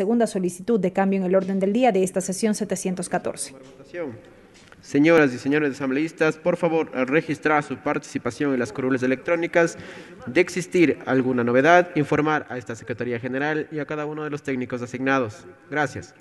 segunda solicitud de cambio en el orden del día de esta sesión 714. Señoras y señores asambleístas, por favor, registrar su participación en las curules electrónicas. De existir alguna novedad, informar a esta Secretaría General y a cada uno de los técnicos asignados. Gracias.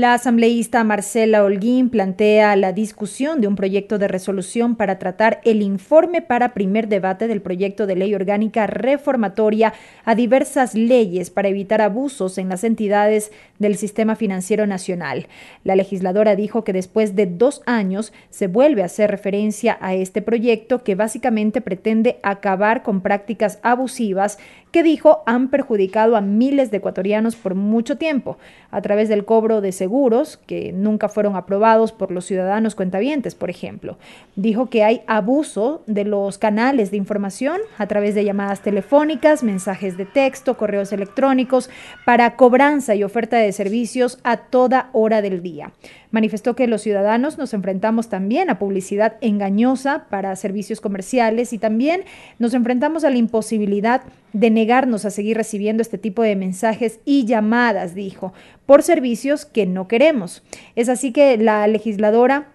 La asambleísta Marcela Holguín plantea la discusión de un proyecto de resolución para tratar el informe para primer debate del proyecto de ley orgánica reformatoria a diversas leyes para evitar abusos en las entidades del sistema financiero nacional. La legisladora dijo que después de dos años se vuelve a hacer referencia a este proyecto que básicamente pretende acabar con prácticas abusivas que dijo han perjudicado a miles de ecuatorianos por mucho tiempo a través del cobro de seguros que nunca fueron aprobados por los ciudadanos cuentavientes, por ejemplo. Dijo que hay abuso de los canales de información a través de llamadas telefónicas, mensajes de texto, correos electrónicos para cobranza y oferta de servicios a toda hora del día. Manifestó que los ciudadanos nos enfrentamos también a publicidad engañosa para servicios comerciales y también nos enfrentamos a la imposibilidad de negarnos a seguir recibiendo este tipo de mensajes y llamadas, dijo, por servicios que no queremos. Es así que la legisladora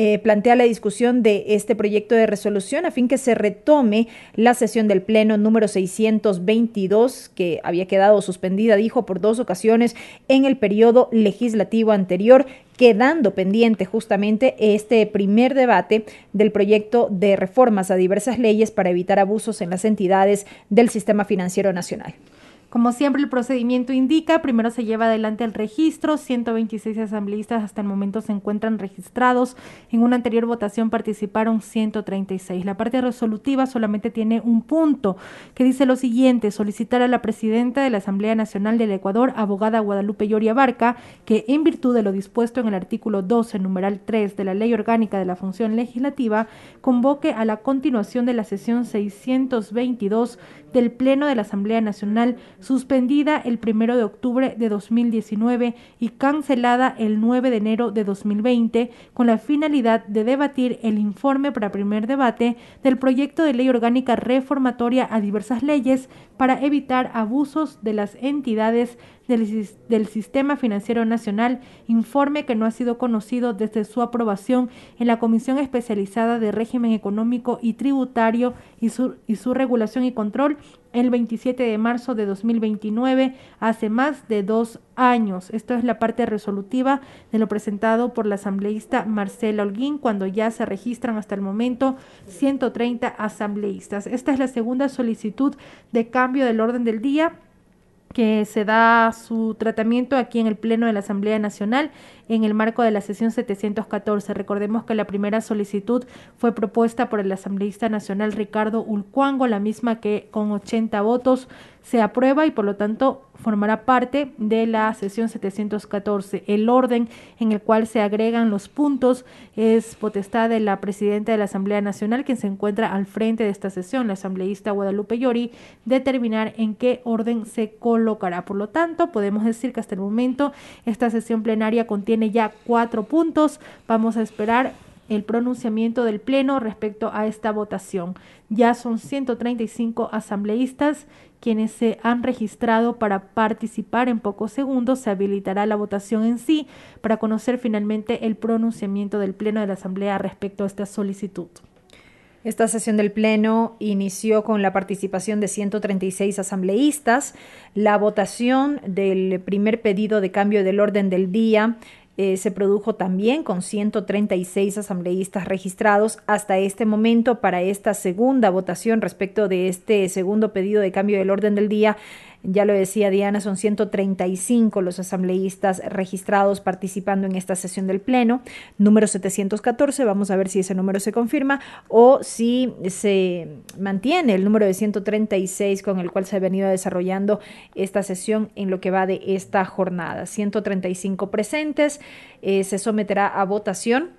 eh, plantea la discusión de este proyecto de resolución a fin que se retome la sesión del Pleno número 622 que había quedado suspendida, dijo, por dos ocasiones en el periodo legislativo anterior quedando pendiente justamente este primer debate del proyecto de reformas a diversas leyes para evitar abusos en las entidades del sistema financiero nacional. Como siempre, el procedimiento indica, primero se lleva adelante el registro, 126 asambleístas hasta el momento se encuentran registrados, en una anterior votación participaron 136. La parte resolutiva solamente tiene un punto que dice lo siguiente, solicitar a la presidenta de la Asamblea Nacional del Ecuador, abogada Guadalupe Lloria Barca, que en virtud de lo dispuesto en el artículo 12, numeral 3 de la Ley Orgánica de la Función Legislativa, convoque a la continuación de la sesión 622 del Pleno de la Asamblea Nacional, suspendida el primero de octubre de 2019 y cancelada el nueve de enero de 2020, con la finalidad de debatir el informe para primer debate del proyecto de ley orgánica reformatoria a diversas leyes para evitar abusos de las entidades del, Sistema Financiero Nacional, informe que no ha sido conocido desde su aprobación en la Comisión Especializada de Régimen Económico y Tributario y su, y su regulación y control el 27 de marzo de 2029, hace más de dos años. Esto es la parte resolutiva de lo presentado por la asambleísta Marcela Holguín, cuando ya se registran hasta el momento 130 asambleístas. Esta es la segunda solicitud de cambio del orden del día que se da su tratamiento aquí en el Pleno de la Asamblea Nacional en el marco de la sesión 714. Recordemos que la primera solicitud fue propuesta por el asambleísta nacional Ricardo Ulcuango, la misma que con 80 votos se aprueba y por lo tanto formará parte de la sesión 714. El orden en el cual se agregan los puntos es potestad de la presidenta de la Asamblea Nacional, quien se encuentra al frente de esta sesión, la asambleísta Guadalupe Yori, determinar en qué orden se colocará. Por lo tanto, podemos decir que hasta el momento esta sesión plenaria contiene ya cuatro puntos. Vamos a esperar el pronunciamiento del Pleno respecto a esta votación. Ya son 135 asambleístas quienes se han registrado para participar en pocos segundos. Se habilitará la votación en sí para conocer finalmente el pronunciamiento del Pleno de la Asamblea respecto a esta solicitud. Esta sesión del Pleno inició con la participación de 136 asambleístas. La votación del primer pedido de cambio del orden del día eh, se produjo también con 136 asambleístas registrados hasta este momento para esta segunda votación respecto de este segundo pedido de cambio del orden del día. Ya lo decía Diana, son 135 los asambleístas registrados participando en esta sesión del Pleno, número 714, vamos a ver si ese número se confirma o si se mantiene el número de 136 con el cual se ha venido desarrollando esta sesión en lo que va de esta jornada. 135 presentes, eh, se someterá a votación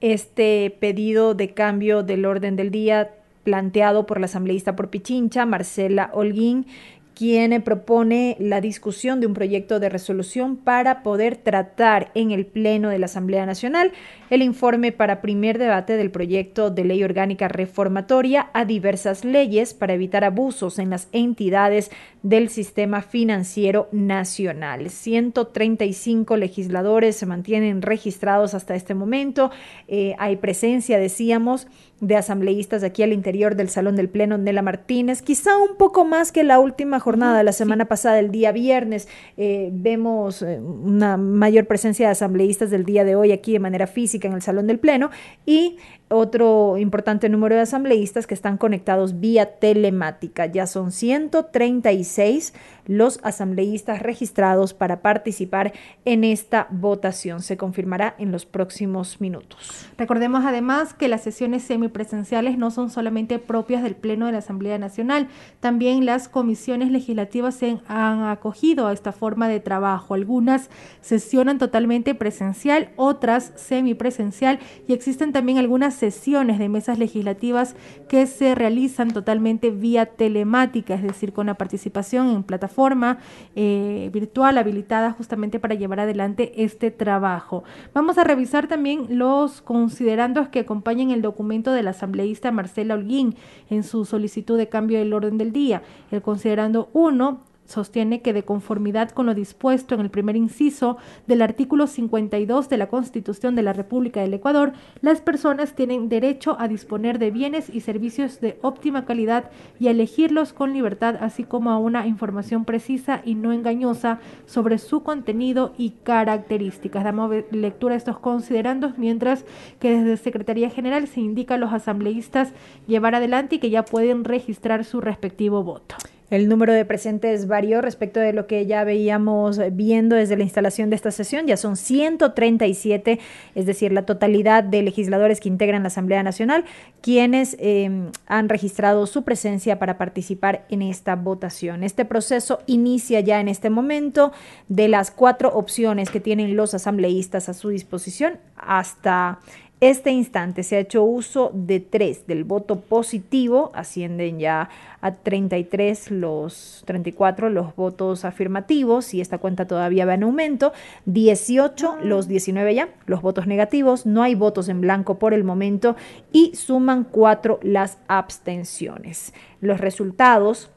este pedido de cambio del orden del día planteado por la asambleísta por Pichincha, Marcela Holguín, quien propone la discusión de un proyecto de resolución para poder tratar en el Pleno de la Asamblea Nacional el informe para primer debate del proyecto de ley orgánica reformatoria a diversas leyes para evitar abusos en las entidades del sistema financiero nacional. 135 legisladores se mantienen registrados hasta este momento. Eh, hay presencia, decíamos, de asambleístas aquí al interior del Salón del Pleno, Nela Martínez, quizá un poco más que la última jornada de la semana pasada, el día viernes. Eh, vemos eh, una mayor presencia de asambleístas del día de hoy aquí de manera física en el Salón del Pleno y otro importante número de asambleístas que están conectados vía telemática. Ya son 136 los asambleístas registrados para participar en esta votación. Se confirmará en los próximos minutos. Recordemos además que las sesiones semipresenciales no son solamente propias del Pleno de la Asamblea Nacional, también las comisiones legislativas se han acogido a esta forma de trabajo. Algunas sesionan totalmente presencial, otras semipresencial y existen también algunas sesiones de mesas legislativas que se realizan totalmente vía telemática, es decir, con la participación en plataforma eh, virtual habilitada justamente para llevar adelante este trabajo. Vamos a revisar también los considerandos que acompañan el documento de la asambleísta Marcela Holguín en su solicitud de cambio del orden del día. El considerando 1 sostiene que de conformidad con lo dispuesto en el primer inciso del artículo 52 de la Constitución de la República del Ecuador, las personas tienen derecho a disponer de bienes y servicios de óptima calidad y a elegirlos con libertad, así como a una información precisa y no engañosa sobre su contenido y características. Damos lectura a estos considerandos, mientras que desde Secretaría General se indica a los asambleístas llevar adelante y que ya pueden registrar su respectivo voto. El número de presentes varió respecto de lo que ya veíamos viendo desde la instalación de esta sesión. Ya son 137, es decir, la totalidad de legisladores que integran la Asamblea Nacional, quienes eh, han registrado su presencia para participar en esta votación. Este proceso inicia ya en este momento de las cuatro opciones que tienen los asambleístas a su disposición hasta este instante se ha hecho uso de tres del voto positivo, ascienden ya a 33 los 34 los votos afirmativos y esta cuenta todavía va en aumento, 18 los 19 ya, los votos negativos, no hay votos en blanco por el momento y suman cuatro las abstenciones. Los resultados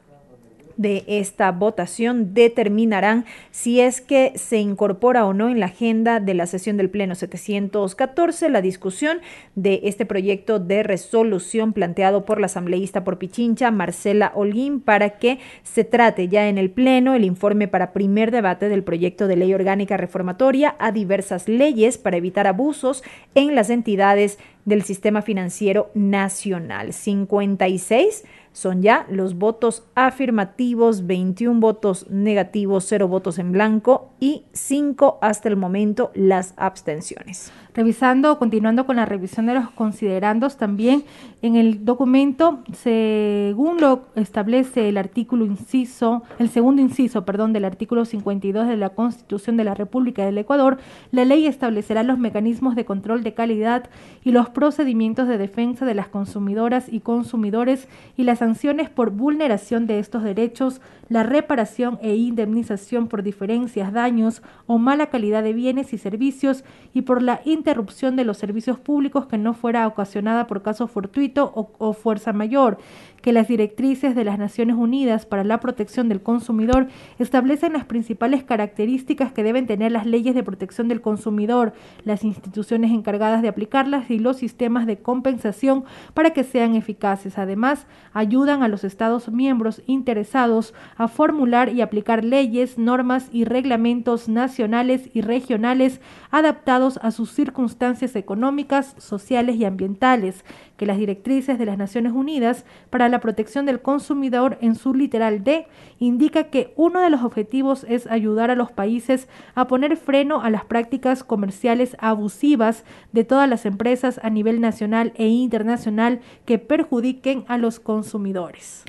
de esta votación determinarán si es que se incorpora o no en la agenda de la sesión del Pleno 714 la discusión de este proyecto de resolución planteado por la asambleísta por Pichincha, Marcela Holguín, para que se trate ya en el Pleno el informe para primer debate del proyecto de ley orgánica reformatoria a diversas leyes para evitar abusos en las entidades del sistema financiero nacional. 56 son ya los votos afirmativos, 21 votos negativos, 0 votos en blanco y 5 hasta el momento las abstenciones. Revisando, continuando con la revisión de los considerandos, también en el documento, según lo establece el artículo inciso, el segundo inciso, perdón, del artículo 52 de la Constitución de la República del Ecuador, la ley establecerá los mecanismos de control de calidad y los procedimientos de defensa de las consumidoras y consumidores y las sanciones por vulneración de estos derechos, la reparación e indemnización por diferencias, daños o mala calidad de bienes y servicios y por la interrupción de los servicios públicos que no fuera ocasionada por caso fortuito o, o fuerza mayor, que las directrices de las Naciones Unidas para la protección del consumidor establecen las principales características que deben tener las leyes de protección del consumidor, las instituciones encargadas de aplicarlas y los sistemas de compensación para que sean eficaces. Además, ayudan a los Estados miembros interesados a formular y aplicar leyes, normas y reglamentos nacionales y regionales adaptados a sus circunstancias circunstancias económicas, sociales y ambientales que las directrices de las Naciones Unidas para la protección del consumidor en su literal D indica que uno de los objetivos es ayudar a los países a poner freno a las prácticas comerciales abusivas de todas las empresas a nivel nacional e internacional que perjudiquen a los consumidores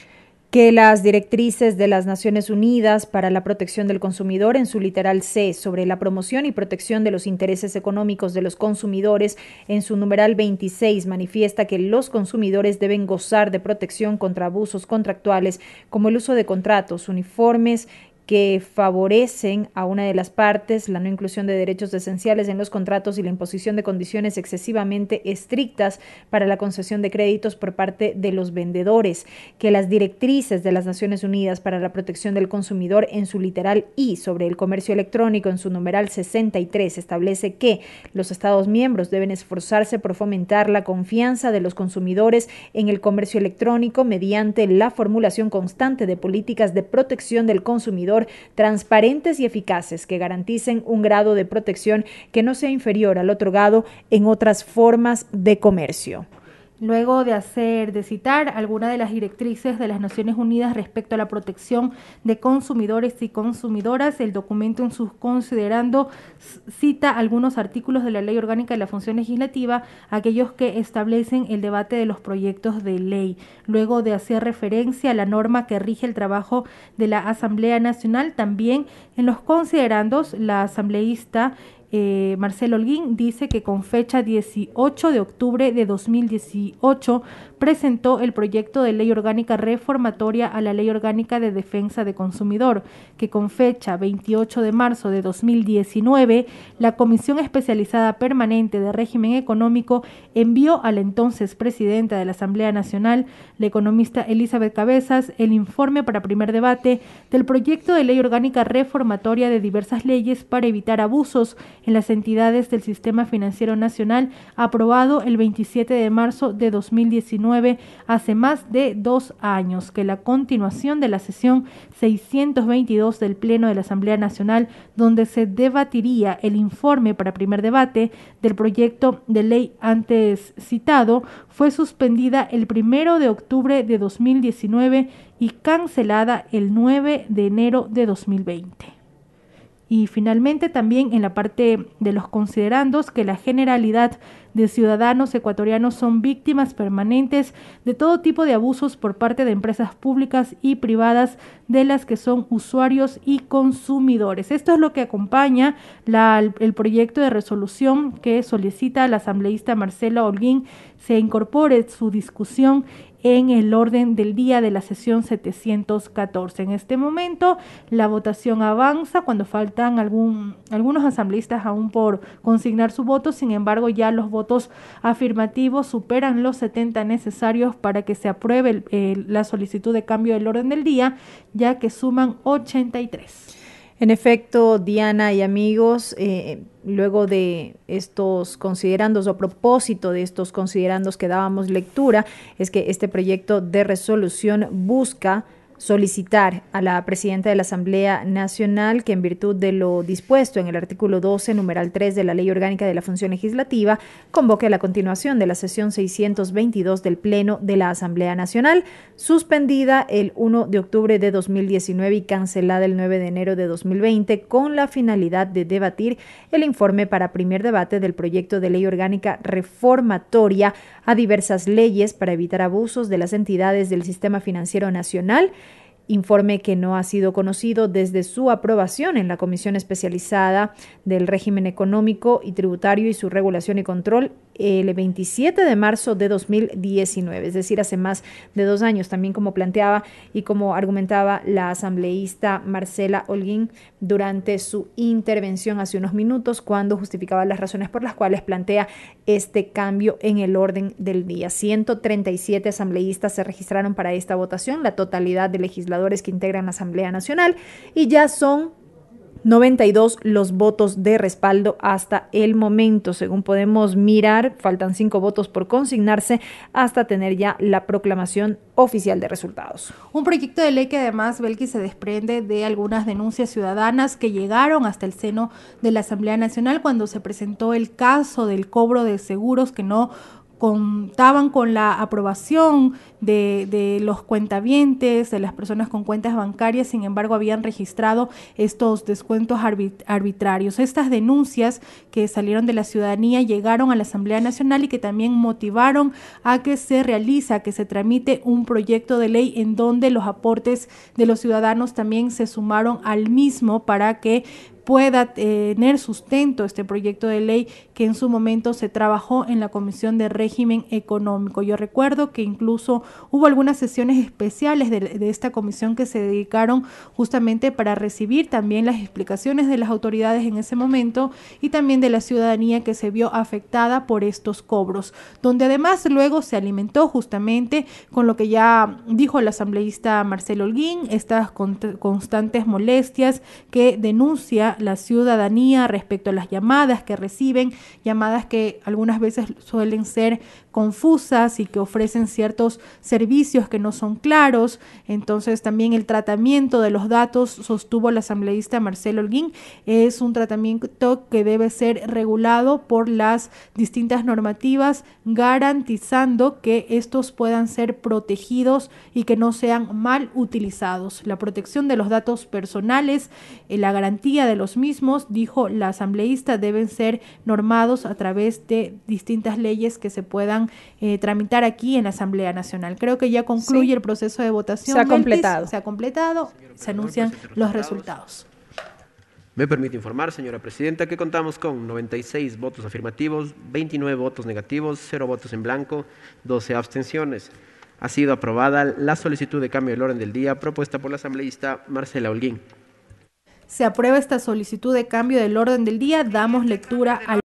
que las directrices de las Naciones Unidas para la protección del consumidor en su literal C sobre la promoción y protección de los intereses económicos de los consumidores en su numeral 26 manifiesta que los consumidores deben gozar de protección contra abusos contractuales como el uso de contratos, uniformes que favorecen a una de las partes, la no inclusión de derechos esenciales en los contratos y la imposición de condiciones excesivamente estrictas para la concesión de créditos por parte de los vendedores, que las directrices de las Naciones Unidas para la protección del consumidor en su literal I sobre el comercio electrónico en su numeral 63 establece que los Estados miembros deben esforzarse por fomentar la confianza de los consumidores en el comercio electrónico mediante la formulación constante de políticas de protección del consumidor transparentes y eficaces que garanticen un grado de protección que no sea inferior al otro otorgado en otras formas de comercio. Luego de hacer, de citar algunas de las directrices de las Naciones Unidas respecto a la protección de consumidores y consumidoras, el documento en sus considerando cita algunos artículos de la Ley Orgánica de la Función Legislativa, aquellos que establecen el debate de los proyectos de ley. Luego de hacer referencia a la norma que rige el trabajo de la Asamblea Nacional, también en los considerandos la asambleísta eh, Marcelo Holguín dice que con fecha 18 de octubre de 2018 presentó el proyecto de ley orgánica reformatoria a la ley orgánica de defensa de consumidor, que con fecha 28 de marzo de 2019 la Comisión Especializada Permanente de Régimen Económico envió al entonces presidenta de la Asamblea Nacional, la economista Elizabeth Cabezas, el informe para primer debate del proyecto de ley orgánica reformatoria de diversas leyes para evitar abusos en las entidades del Sistema Financiero Nacional, aprobado el 27 de marzo de 2019, hace más de dos años, que la continuación de la sesión 622 del Pleno de la Asamblea Nacional, donde se debatiría el informe para primer debate del proyecto de ley antes citado, fue suspendida el 1 de octubre de 2019 y cancelada el 9 de enero de 2020. Y finalmente también en la parte de los considerandos que la generalidad de ciudadanos ecuatorianos son víctimas permanentes de todo tipo de abusos por parte de empresas públicas y privadas de las que son usuarios y consumidores. Esto es lo que acompaña la, el proyecto de resolución que solicita la asambleísta Marcela Holguín se incorpore su discusión en el orden del día de la sesión 714. En este momento la votación avanza cuando faltan algún, algunos asambleístas aún por consignar su voto, sin embargo ya los votos votos afirmativos superan los 70 necesarios para que se apruebe eh, la solicitud de cambio del orden del día, ya que suman 83. En efecto, Diana y amigos, eh, luego de estos considerandos o propósito de estos considerandos que dábamos lectura, es que este proyecto de resolución busca solicitar a la presidenta de la Asamblea Nacional que en virtud de lo dispuesto en el artículo 12, numeral 3 de la Ley Orgánica de la Función Legislativa, convoque a la continuación de la sesión 622 del Pleno de la Asamblea Nacional, suspendida el 1 de octubre de 2019 y cancelada el 9 de enero de 2020, con la finalidad de debatir el informe para primer debate del proyecto de ley orgánica reformatoria a diversas leyes para evitar abusos de las entidades del Sistema Financiero Nacional, informe que no ha sido conocido desde su aprobación en la Comisión Especializada del Régimen Económico y Tributario y su Regulación y Control el 27 de marzo de 2019, es decir, hace más de dos años, también como planteaba y como argumentaba la asambleísta Marcela Holguín durante su intervención hace unos minutos cuando justificaba las razones por las cuales plantea este cambio en el orden del día. 137 asambleístas se registraron para esta votación, la totalidad de legisladores que integran la Asamblea Nacional y ya son 92 los votos de respaldo hasta el momento. Según podemos mirar, faltan cinco votos por consignarse hasta tener ya la proclamación oficial de resultados. Un proyecto de ley que además, Belki, se desprende de algunas denuncias ciudadanas que llegaron hasta el seno de la Asamblea Nacional cuando se presentó el caso del cobro de seguros que no contaban con la aprobación de, los cuentavientes, de las personas con cuentas bancarias, sin embargo habían registrado estos descuentos arbitrarios. Estas denuncias que salieron de la ciudadanía llegaron a la Asamblea Nacional y que también motivaron a que se realiza, que se tramite un proyecto de ley en donde los aportes de los ciudadanos también se sumaron al mismo para que pueda tener sustento este proyecto de ley que en su momento se trabajó en la Comisión de Régimen Económico. Yo recuerdo que incluso hubo algunas sesiones especiales de, de esta comisión que se dedicaron justamente para recibir también las explicaciones de las autoridades en ese momento y también de la ciudadanía que se vio afectada por estos cobros, donde además luego se alimentó justamente con lo que ya dijo el asambleísta Marcelo Holguín, estas constantes molestias que denuncia la ciudadanía respecto a las llamadas que reciben, llamadas que algunas veces suelen ser confusas y que ofrecen ciertos servicios que no son claros. Entonces también el tratamiento de los datos, sostuvo el asambleísta Marcelo Holguín, es un tratamiento que debe ser regulado por las distintas normativas, garantizando que estos puedan ser protegidos y que no sean mal utilizados. La protección de los datos personales, eh, la garantía de los mismos, dijo la asambleísta, deben ser normados a través de distintas leyes que se puedan eh, tramitar aquí en la Asamblea Nacional. Creo que ya concluye el proceso de votación. Se ha completado. Se ha completado, se anuncian los resultados. Me permite informar, señora presidenta, que contamos con 96 votos afirmativos, 29 votos negativos, 0 votos en blanco, 12 abstenciones. Ha sido aprobada la solicitud de cambio del orden del día propuesta por la asambleísta Marcela Holguín. Se aprueba esta solicitud de cambio del orden del día. Damos lectura al